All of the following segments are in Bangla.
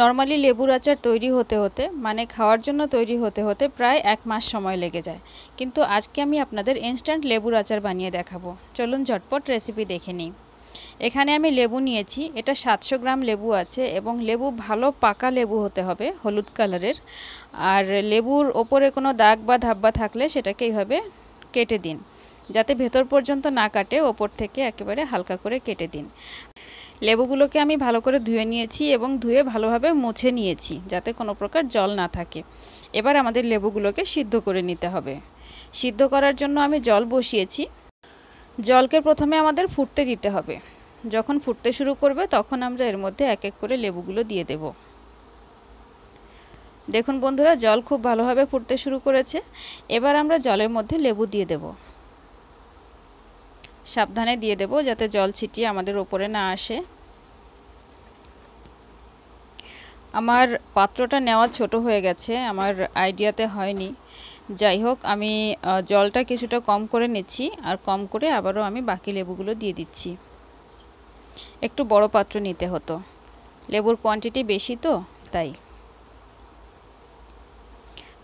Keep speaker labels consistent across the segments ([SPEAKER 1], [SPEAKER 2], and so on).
[SPEAKER 1] নর্মালি লেবুর আচার তৈরি হতে হতে মানে খাওয়ার জন্য তৈরি হতে হতে প্রায় এক মাস সময় লেগে যায় কিন্তু আজকে আমি আপনাদের ইনস্ট্যান্ট লেবুর আচার বানিয়ে দেখাবো চলুন ঝটপট রেসিপি দেখে নিই এখানে আমি লেবু নিয়েছি এটা সাতশো গ্রাম লেবু আছে এবং লেবু ভালো পাকা লেবু হতে হবে হলুদ কালারের আর লেবুর ওপরে কোনো দাগ বা ধাব্বা থাকলে সেটাকে এইভাবে কেটে দিন যাতে ভেতর পর্যন্ত না কাটে ওপর থেকে একেবারে হালকা করে কেটে দিন লেবুগুলোকে আমি ভালো করে ধুয়ে নিয়েছি এবং ধুয়ে ভালোভাবে মুছে নিয়েছি যাতে কোনো প্রকার জল না থাকে এবার আমাদের লেবুগুলোকে সিদ্ধ করে নিতে হবে সিদ্ধ করার জন্য আমি জল বসিয়েছি জলকে প্রথমে আমাদের ফুটতে দিতে হবে যখন ফুটতে শুরু করবে তখন আমরা এর মধ্যে এক এক করে লেবুগুলো দিয়ে দেব দেখুন বন্ধুরা জল খুব ভালোভাবে ফুটতে শুরু করেছে এবার আমরা জলের মধ্যে লেবু দিয়ে দেবো সাবধানে দিয়ে দেব যাতে জল ছিটিয়ে আমাদের ওপরে না আসে আমার পাত্রটা নেওয়া ছোট হয়ে গেছে আমার আইডিয়াতে হয়নি যাই হোক আমি জলটা কিছুটা কম করে নেছি আর কম করে আবারও আমি বাকি লেবুগুলো দিয়ে দিচ্ছি একটু বড় পাত্র নিতে হতো লেবুর কোয়ান্টিটি বেশি তো তাই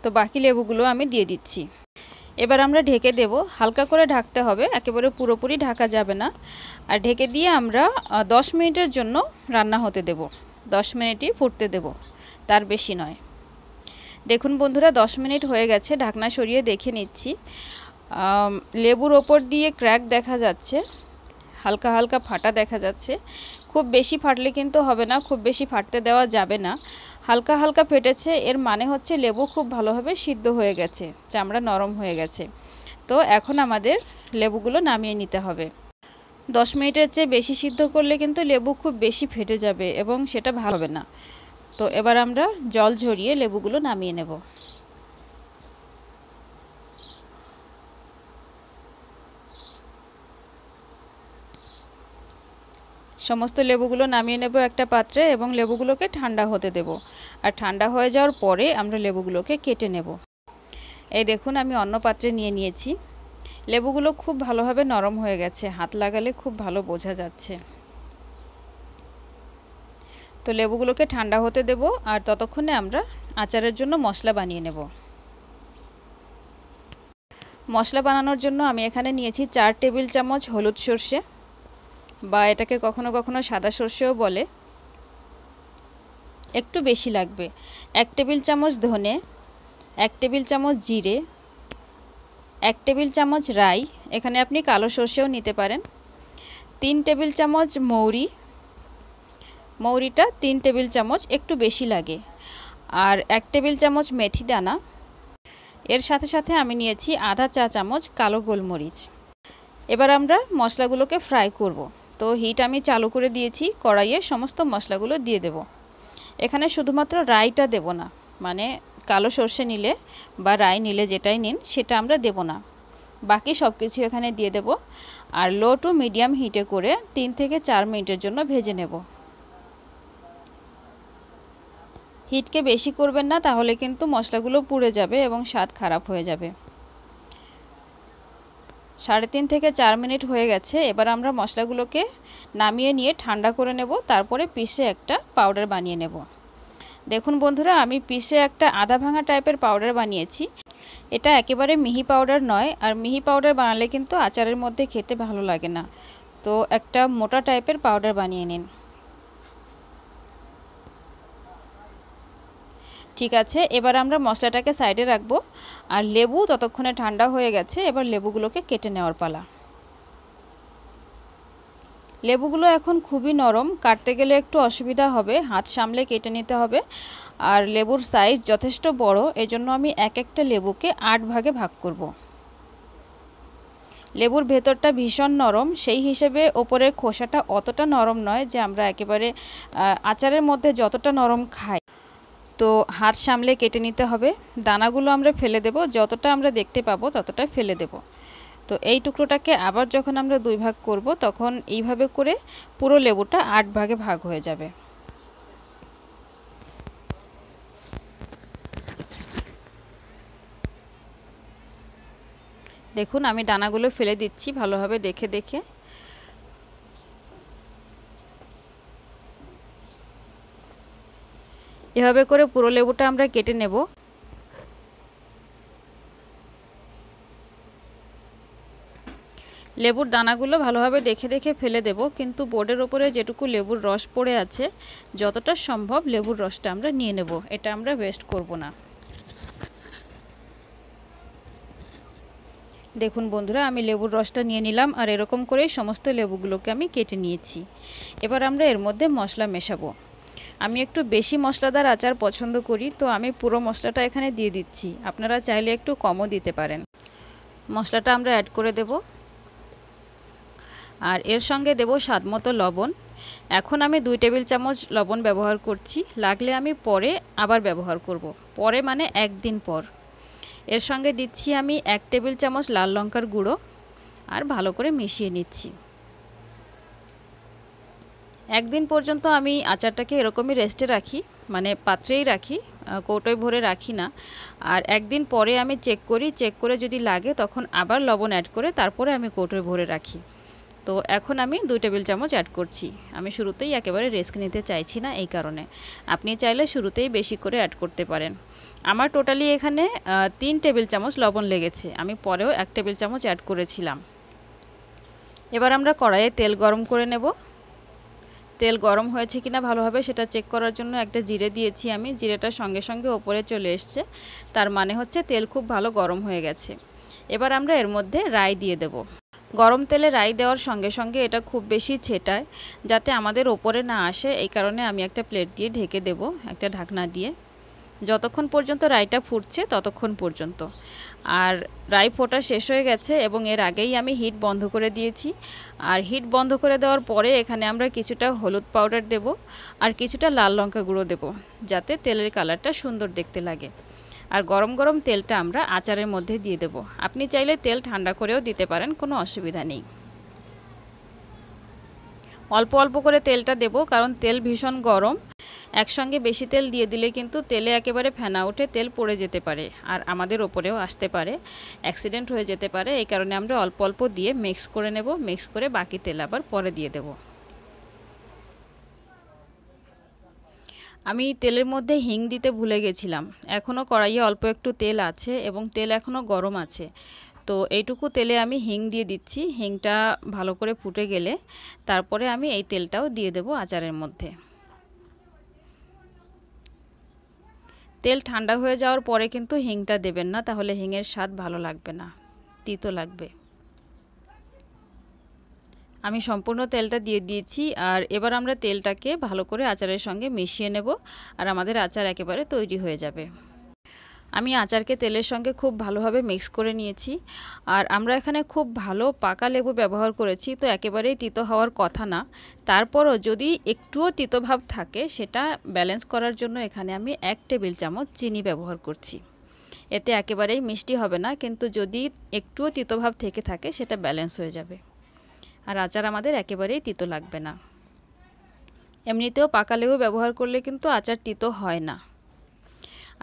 [SPEAKER 1] তো বাকি লেবুগুলো আমি দিয়ে দিচ্ছি এবার আমরা ঢেকে দেব হালকা করে ঢাকতে হবে একেবারে পুরোপুরি ঢাকা যাবে না আর ঢেকে দিয়ে আমরা 10 মিনিটের জন্য রান্না হতে দেব 10 মিনিটই ফুটতে দেব তার বেশি নয় দেখুন বন্ধুরা 10 মিনিট হয়ে গেছে ঢাকনা সরিয়ে দেখে নিচ্ছি লেবুর ওপর দিয়ে ক্র্যাক দেখা যাচ্ছে হালকা হালকা ফাটা দেখা যাচ্ছে খুব বেশি ফাটলে কিন্তু হবে না খুব বেশি ফাটতে দেওয়া যাবে না হালকা হালকা ফেটেছে এর মানে হচ্ছে লেবু খুব ভালোভাবে সিদ্ধ হয়ে গেছে চামড়া নরম হয়ে গেছে তো এখন আমাদের লেবুগুলো নামিয়ে নিতে হবে দশ মিনিটের চেয়ে বেশি সিদ্ধ করলে কিন্তু লেবু খুব বেশি ফেটে যাবে এবং সেটা ভালো হবে না তো এবার আমরা জল ঝরিয়ে লেবুগুলো নামিয়ে নেব সমস্ত লেবুগুলো নামিয়ে নেব একটা পাত্রে এবং লেবুগুলোকে ঠান্ডা হতে দেব আর ঠান্ডা হয়ে যাওয়ার পরে আমরা লেবুগুলোকে কেটে নেব এই দেখুন আমি অন্য পাত্রে নিয়ে নিয়েছি লেবুগুলো খুব ভালোভাবে নরম হয়ে গেছে হাত লাগালে খুব ভালো বোঝা যাচ্ছে তো লেবুগুলোকে ঠান্ডা হতে দেব আর ততক্ষণে আমরা আচারের জন্য মশলা বানিয়ে নেব মশলা বানানোর জন্য আমি এখানে নিয়েছি চার টেবিল চামচ হলুদ সর্ষে বা এটাকে কখনো কখনো সাদা সর্ষেও বলে একটু বেশি লাগবে এক টেবিল চামচ ধনে এক টেবিল চামচ জিরে এক টেবিল চামচ রাই এখানে আপনি কালো সর্ষেও নিতে পারেন তিন টেবিল চামচ মৌরি মৌরিটা তিন টেবিল চামচ একটু বেশি লাগে আর এক টেবিল চামচ মেথি দানা এর সাথে সাথে আমি নিয়েছি আধা চা চামচ কালো গোলমরিচ এবার আমরা মশলাগুলোকে ফ্রাই করব তো হিট আমি চালু করে দিয়েছি কড়াইয়ে সমস্ত মশলাগুলো দিয়ে দেব এখানে শুধুমাত্র রাইটা দেব না মানে কালো সর্ষে নিলে বা রাই নিলে যেটাই নিন সেটা আমরা দেব না বাকি সব কিছু এখানে দিয়ে দেব আর লো টু মিডিয়াম হিটে করে তিন থেকে চার মিনিটের জন্য ভেজে নেব হিটকে বেশি করবেন না তাহলে কিন্তু মশলাগুলো পুড়ে যাবে এবং স্বাদ খারাপ হয়ে যাবে সাড়ে তিন থেকে চার মিনিট হয়ে গেছে এবার আমরা মশলাগুলোকে নামিয়ে নিয়ে ঠান্ডা করে নেব তারপরে পিসে একটা পাউডার বানিয়ে নেব দেখুন বন্ধুরা আমি পিসে একটা আধা ভাঙা টাইপের পাউডার বানিয়েছি এটা একেবারে মিহি পাউডার নয় আর মিহি পাউডার বানালে কিন্তু আচারের মধ্যে খেতে ভালো লাগে না তো একটা মোটা টাইপের পাউডার বানিয়ে নিন ঠিক আছে এবার আমরা মশলাটাকে সাইডে রাখবো আর লেবু ততক্ষণে ঠান্ডা হয়ে গেছে এবার লেবুগুলোকে কেটে নেওয়ার পালা লেবুগুলো এখন খুবই নরম কাটতে গেলে একটু অসুবিধা হবে হাত সামলে কেটে নিতে হবে আর লেবুর সাইজ যথেষ্ট বড় এজন্য আমি এক একটা লেবুকে আট ভাগে ভাগ করব। লেবুর ভেতরটা ভীষণ নরম সেই হিসেবে ওপরের খোসাটা অতটা নরম নয় যে আমরা একেবারে আচারের মধ্যে যতটা নরম খাই তো হাত সামলে কেটে নিতে হবে দানাগুলো আমরা ফেলে দেব যতটা আমরা দেখতে পাবো ততটা ফেলে দেব তো এই টুকরোটাকে আবার যখন আমরা দুই ভাগ করব তখন এইভাবে করে পুরো লেবুটা আট ভাগে ভাগ হয়ে যাবে দেখুন আমি দানাগুলো ফেলে দিচ্ছি ভালোভাবে দেখে দেখে এভাবে করে পুরো লেবুটা আমরা কেটে নেব লেবুর দানাগুলো ভালোভাবে দেখে দেখে ফেলে দেব কিন্তু বোর্ডের ওপরে যেটুকু লেবুর রস পড়ে আছে যতটা সম্ভব লেবুর রসটা আমরা নিয়ে নেব এটা আমরা ওয়েস্ট করব না দেখুন বন্ধুরা আমি লেবুর রসটা নিয়ে নিলাম আর এরকম করেই সমস্ত লেবুগুলোকে আমি কেটে নিয়েছি এবার আমরা এর মধ্যে মশলা মেশাবো আমি একটু বেশি মশলাদার আচার পছন্দ করি তো আমি পুরো মশলাটা এখানে দিয়ে দিচ্ছি আপনারা চাইলে একটু কমও দিতে পারেন মশলাটা আমরা অ্যাড করে দেব আর এর সঙ্গে দেব স্বাদমতো লবণ এখন আমি দুই টেবিল চামচ লবণ ব্যবহার করছি লাগলে আমি পরে আবার ব্যবহার করব। পরে মানে একদিন পর এর সঙ্গে দিচ্ছি আমি এক টেবিল চামচ লাল লঙ্কার গুঁড়ো আর ভালো করে মিশিয়ে নিচ্ছি একদিন পর্যন্ত আমি আচারটাকে এরকমই রেস্টে রাখি মানে পাত্রেই রাখি কৌটোয় ভরে রাখি না আর একদিন পরে আমি চেক করি চেক করে যদি লাগে তখন আবার লবণ অ্যাড করে তারপরে আমি কৌটোয় ভরে রাখি তো এখন আমি দুই টেবিল চামচ অ্যাড করছি আমি শুরুতেই একেবারে রেস্ক নিতে চাইছি না এই কারণে আপনি চাইলে শুরুতেই বেশি করে অ্যাড করতে পারেন আমার টোটালি এখানে তিন টেবিল চামচ লবণ লেগেছে আমি পরেও এক টেবিল চামচ অ্যাড করেছিলাম এবার আমরা কড়াইয়ে তেল গরম করে নেব তেল গরম হয়েছে কিনা ভালোভাবে সেটা চেক করার জন্য একটা জিরে দিয়েছি আমি জিরেটা সঙ্গে সঙ্গে ওপরে চলে এসছে তার মানে হচ্ছে তেল খুব ভালো গরম হয়ে গেছে এবার আমরা এর মধ্যে রাই দিয়ে দেব গরম তেলে রাই দেওয়ার সঙ্গে সঙ্গে এটা খুব বেশি ছেটায় যাতে আমাদের ওপরে না আসে এই কারণে আমি একটা প্লেট দিয়ে ঢেকে দেব একটা ঢাকনা দিয়ে যতক্ষণ পর্যন্ত রাইটা ফুটছে ততক্ষণ পর্যন্ত আর রাই ফোটা শেষ হয়ে গেছে এবং এর আগেই আমি হিট বন্ধ করে দিয়েছি আর হিট বন্ধ করে দেওয়ার পরে এখানে আমরা কিছুটা হলুদ পাউডার দেব আর কিছুটা লাল লঙ্কা গুঁড়ো দেব যাতে তেলের কালারটা সুন্দর দেখতে লাগে আর গরম গরম তেলটা আমরা আচারের মধ্যে দিয়ে দেব আপনি চাইলে তেল ঠান্ডা করেও দিতে পারেন কোনো অসুবিধা নেই অল্প অল্প করে তেলটা দেব কারণ তেল ভীষণ গরম একসঙ্গে বেশি তেল দিয়ে দিলে কিন্তু তেলে একেবারে ফেনা উঠে তেল পড়ে যেতে পারে আর আমাদের ওপরেও আসতে পারে অ্যাক্সিডেন্ট হয়ে যেতে পারে এই কারণে আমরা অল্প অল্প দিয়ে মিক্স করে নেব মিক্স করে বাকি তেল আবার পরে দিয়ে দেব আমি তেলের মধ্যে হিং দিতে ভুলে গেছিলাম এখনও কড়াইয়ে অল্প একটু তেল আছে এবং তেল এখনও গরম আছে তো এইটুকু তেলে আমি হিং দিয়ে দিচ্ছি হিংটা ভালো করে ফুটে গেলে তারপরে আমি এই তেলটাও দিয়ে দেব আচারের মধ্যে তেল ঠান্ডা হয়ে যাওয়ার পরে কিন্তু হিংটা দেবেন না তাহলে হিংয়ের স্বাদ ভালো লাগবে না তিতো লাগবে আমি সম্পূর্ণ তেলটা দিয়ে দিয়েছি আর এবার আমরা তেলটাকে ভালো করে আচারের সঙ্গে মিশিয়ে নেব আর আমাদের আচার একেবারে তৈরি হয়ে যাবে আমি আচারকে তেলের সঙ্গে খুব ভালোভাবে মিক্স করে নিয়েছি আর আমরা এখানে খুব ভালো পাকা লেবু ব্যবহার করেছি তো একেবারেই তিতো হওয়ার কথা না তারপরও যদি একটুও তিতোভাব থাকে সেটা ব্যালেন্স করার জন্য এখানে আমি এক টেবিল চামচ চিনি ব্যবহার করছি এতে একেবারেই মিষ্টি হবে না কিন্তু যদি একটুও তিতোভাব থেকে থাকে সেটা ব্যালেন্স হয়ে যাবে আর আচার আমাদের একেবারেই তিতো লাগবে না এমনিতেও পাকা লেবু ব্যবহার করলে কিন্তু আচার তিতো হয় না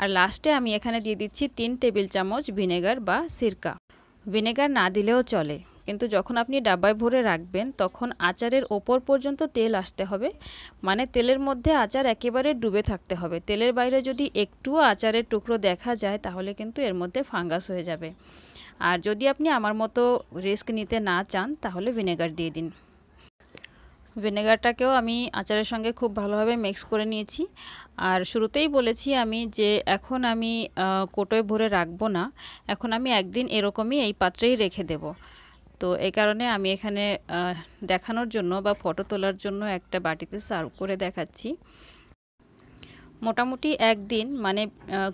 [SPEAKER 1] আর লাস্টে আমি এখানে দিয়ে দিচ্ছি তিন টেবিল চামচ ভিনেগার বা সিরকা ভিনেগার না দিলেও চলে কিন্তু যখন আপনি ডাব্বায় ভরে রাখবেন তখন আচারের ওপর পর্যন্ত তেল আসতে হবে মানে তেলের মধ্যে আচার একেবারে ডুবে থাকতে হবে তেলের বাইরে যদি একটুও আচারের টুকরো দেখা যায় তাহলে কিন্তু এর মধ্যে ফাঙ্গাস হয়ে যাবে আর যদি আপনি আমার মতো রিস্ক নিতে না চান তাহলে ভিনেগার দিয়ে দিন ভিনেগারটাকেও আমি আচারের সঙ্গে খুব ভালোভাবে মিক্স করে নিয়েছি আর শুরুতেই বলেছি আমি যে এখন আমি কোটোয় ভরে রাখবো না এখন আমি একদিন এরকমই এই পাত্রেই রেখে দেব তো এই কারণে আমি এখানে দেখানোর জন্য বা ফটো তোলার জন্য একটা বাটিতে সার্ভ করে দেখাচ্ছি মোটামুটি একদিন মানে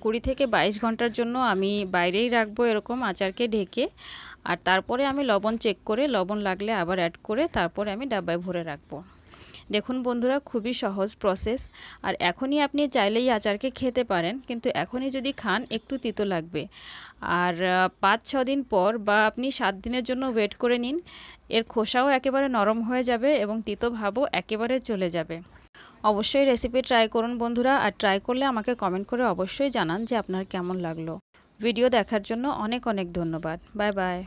[SPEAKER 1] কুড়ি থেকে বাইশ ঘন্টার জন্য আমি বাইরেই রাখবো এরকম আচারকে ঢেকে আর তারপরে আমি লবণ চেক করে লবণ লাগলে আবার অ্যাড করে তারপরে আমি ডাব্বায় ভরে রাখবো দেখুন বন্ধুরা খুবই সহজ প্রসেস আর এখনই আপনি চাইলেই আচারকে খেতে পারেন কিন্তু এখনই যদি খান একটু তিতো লাগবে আর পাঁচ ছ দিন পর বা আপনি সাত দিনের জন্য ওয়েট করে নিন এর খোসাও একেবারে নরম হয়ে যাবে এবং তিতো ভাবও একেবারে চলে যাবে অবশ্যই রেসিপি ট্রাই করুন বন্ধুরা আর ট্রাই করলে আমাকে কমেন্ট করে অবশ্যই জানান যে আপনার কেমন লাগলো ভিডিও দেখার জন্য অনেক অনেক ধন্যবাদ বাই বাই